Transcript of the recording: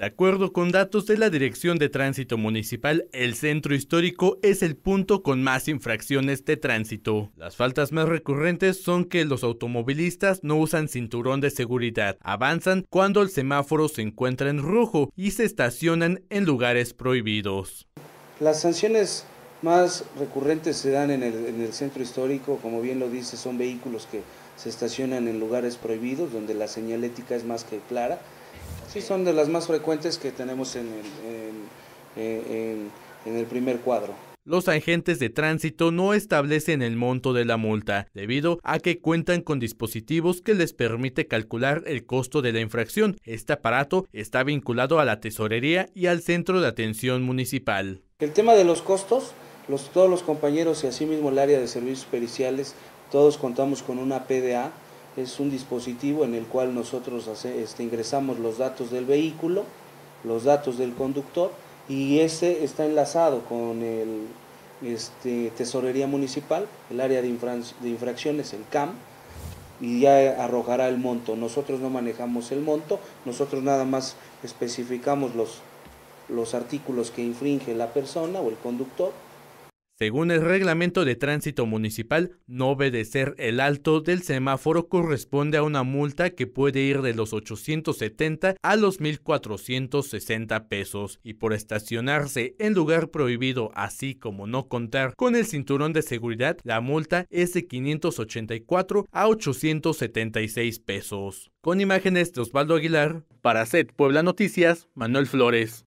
De acuerdo con datos de la Dirección de Tránsito Municipal, el centro histórico es el punto con más infracciones de tránsito. Las faltas más recurrentes son que los automovilistas no usan cinturón de seguridad, avanzan cuando el semáforo se encuentra en rojo y se estacionan en lugares prohibidos. Las sanciones más recurrentes se dan en el, centro histórico, como bien lo dice, son vehículos que se estacionan en lugares prohibidos, donde la señalética es más que clara Sí, son de las más frecuentes que tenemos eh, en el, primer cuadro. Los agentes de tránsito no establecen el monto de la multa, debido a que cuentan con dispositivos que les permite calcular el costo de la infracción. Este aparato está vinculado a la tesorería y al centro de atención municipal. El tema de los costos, los, todos los compañeros y asimismo el área de servicios periciales, todos contamos con una PDA, es un dispositivo en el cual nosotros este, ingresamos los datos del vehículo, los datos del conductor y ese está enlazado con el este, Tesorería Municipal, el área de, infracciones, el CAM, y ya arrojará el monto. Nosotros no manejamos el monto, nosotros nada más especificamos los, los artículos que infringe la persona o el conductor según el reglamento de tránsito municipal, no obedecer el alto del semáforo corresponde a una multa que puede ir de los 870 a los 1.460 pesos y por estacionarse en lugar prohibido así como no contar con el cinturón de seguridad, la multa es de 584 a 876 pesos. Con imágenes de Osvaldo Aguilar, para SET Puebla Noticias, Manuel Flores.